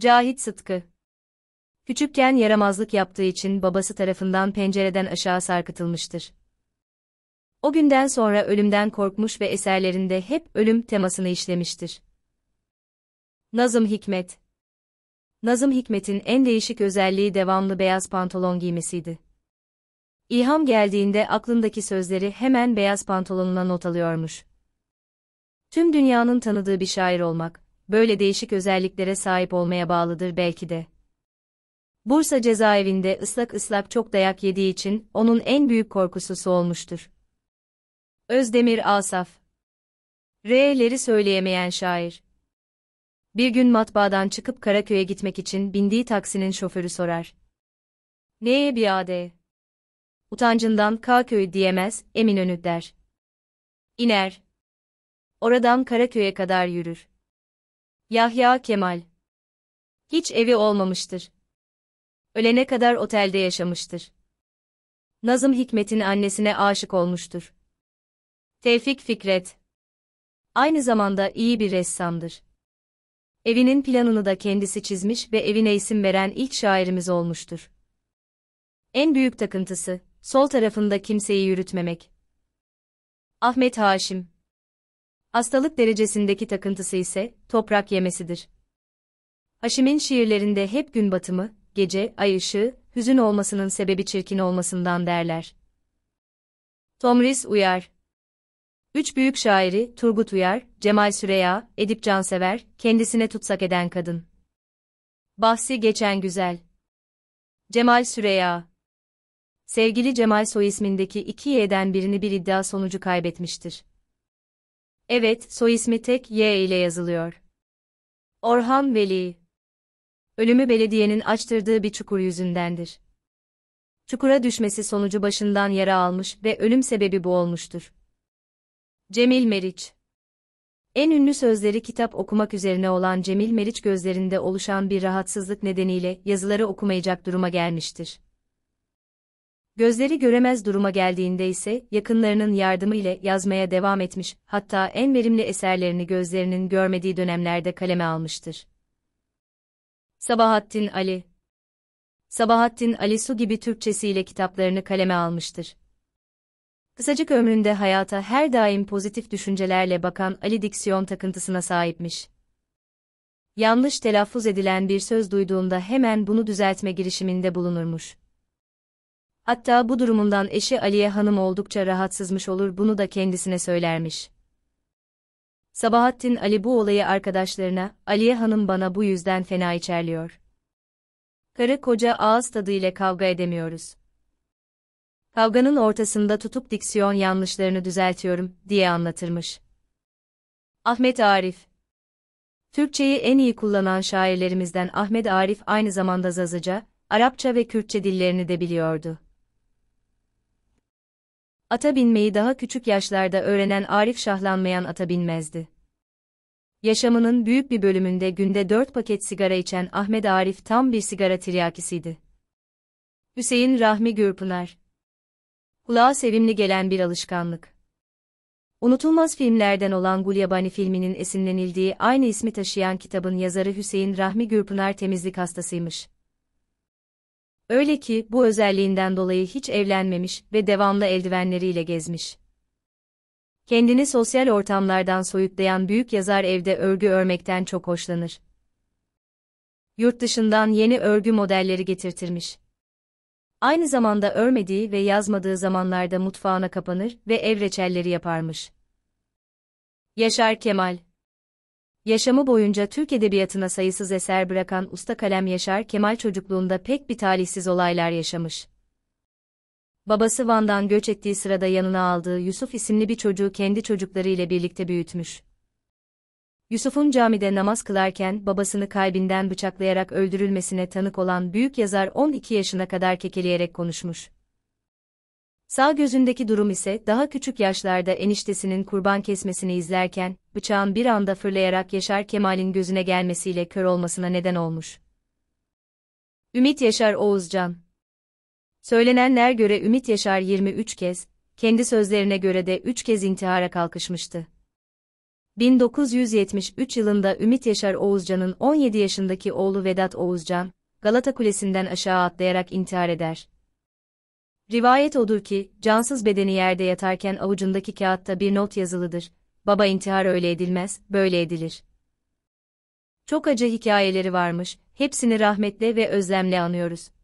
Cahit Sıtkı Küçükken yaramazlık yaptığı için babası tarafından pencereden aşağı sarkıtılmıştır. O günden sonra ölümden korkmuş ve eserlerinde hep ölüm temasını işlemiştir. Nazım Hikmet Nazım Hikmet'in en değişik özelliği devamlı beyaz pantolon giymesiydi. İlham geldiğinde aklındaki sözleri hemen beyaz pantolonuna not alıyormuş. Tüm dünyanın tanıdığı bir şair olmak, böyle değişik özelliklere sahip olmaya bağlıdır belki de. Bursa cezaevinde ıslak ıslak çok dayak yediği için onun en büyük korkususu olmuştur. Özdemir Asaf R'leri söyleyemeyen şair Bir gün matbaadan çıkıp Karaköy'e gitmek için bindiği taksinin şoförü sorar. Neye bir ade? Utancından Kaköy diyemez, Eminönü der. İner. Oradan Karaköy'e kadar yürür. Yahya Kemal hiç evi olmamıştır. Ölene kadar otelde yaşamıştır. Nazım Hikmet'in annesine aşık olmuştur. Tevfik Fikret Aynı zamanda iyi bir ressamdır. Evinin planını da kendisi çizmiş ve evine isim veren ilk şairimiz olmuştur. En büyük takıntısı, sol tarafında kimseyi yürütmemek. Ahmet Haşim Hastalık derecesindeki takıntısı ise toprak yemesidir. Haşim'in şiirlerinde hep gün batımı, gece, ay ışığı, hüzün olmasının sebebi çirkin olmasından derler. Tomris Uyar Üç büyük şairi, Turgut Uyar, Cemal Süreya, Edip Cansever, kendisine tutsak eden kadın. Bahsi geçen güzel. Cemal Süreya Sevgili Cemal soy ismindeki iki yeğden birini bir iddia sonucu kaybetmiştir. Evet, soy ismi tek Y ile yazılıyor. Orhan Veli Ölümü belediyenin açtırdığı bir çukur yüzündendir. Çukura düşmesi sonucu başından yara almış ve ölüm sebebi bu olmuştur. Cemil Meriç En ünlü sözleri kitap okumak üzerine olan Cemil Meriç gözlerinde oluşan bir rahatsızlık nedeniyle yazıları okumayacak duruma gelmiştir. Gözleri göremez duruma geldiğinde ise yakınlarının yardımı ile yazmaya devam etmiş, hatta en verimli eserlerini gözlerinin görmediği dönemlerde kaleme almıştır. Sabahattin Ali Sabahattin Ali Su gibi Türkçesiyle kitaplarını kaleme almıştır. Kısacık ömründe hayata her daim pozitif düşüncelerle bakan Ali diksiyon takıntısına sahipmiş. Yanlış telaffuz edilen bir söz duyduğunda hemen bunu düzeltme girişiminde bulunurmuş. Hatta bu durumundan eşi Aliye Hanım oldukça rahatsızmış olur bunu da kendisine söylermiş. Sabahattin Ali bu olayı arkadaşlarına, Aliye Hanım bana bu yüzden fena içerliyor. Karı koca ağız tadı ile kavga edemiyoruz. Kavganın ortasında tutup diksiyon yanlışlarını düzeltiyorum, diye anlatırmış. Ahmet Arif Türkçeyi en iyi kullanan şairlerimizden Ahmet Arif aynı zamanda Zazıca, Arapça ve Kürtçe dillerini de biliyordu. Ata binmeyi daha küçük yaşlarda öğrenen Arif şahlanmayan ata binmezdi. Yaşamının büyük bir bölümünde günde dört paket sigara içen Ahmet Arif tam bir sigara tiryakisiydi. Hüseyin Rahmi Gürpınar Kulağa sevimli gelen bir alışkanlık. Unutulmaz filmlerden olan Gulyabani filminin esinlenildiği aynı ismi taşıyan kitabın yazarı Hüseyin Rahmi Gürpınar temizlik hastasıymış. Öyle ki bu özelliğinden dolayı hiç evlenmemiş ve devamlı eldivenleriyle gezmiş. Kendini sosyal ortamlardan soyutlayan büyük yazar evde örgü örmekten çok hoşlanır. Yurt dışından yeni örgü modelleri getirtirmiş. Aynı zamanda örmediği ve yazmadığı zamanlarda mutfağına kapanır ve ev reçelleri yaparmış. Yaşar Kemal Yaşamı boyunca Türk edebiyatına sayısız eser bırakan usta kalem Yaşar Kemal çocukluğunda pek bir talihsiz olaylar yaşamış. Babası Van'dan göç ettiği sırada yanına aldığı Yusuf isimli bir çocuğu kendi çocukları ile birlikte büyütmüş. Yusuf'un camide namaz kılarken babasını kalbinden bıçaklayarak öldürülmesine tanık olan büyük yazar 12 yaşına kadar kekeleyerek konuşmuş. Sağ gözündeki durum ise daha küçük yaşlarda eniştesinin kurban kesmesini izlerken, bıçağın bir anda fırlayarak Yaşar Kemal'in gözüne gelmesiyle kör olmasına neden olmuş. Ümit Yaşar Oğuzcan Söylenenler göre Ümit Yaşar 23 kez, kendi sözlerine göre de 3 kez intihara kalkışmıştı. 1973 yılında Ümit Yaşar Oğuzcan'ın 17 yaşındaki oğlu Vedat Oğuzcan, Galata Kulesi'nden aşağı atlayarak intihar eder. Rivayet odur ki, cansız bedeni yerde yatarken avucundaki kağıtta bir not yazılıdır. Baba intihar öyle edilmez, böyle edilir. Çok acı hikayeleri varmış, hepsini rahmetle ve özlemle anıyoruz.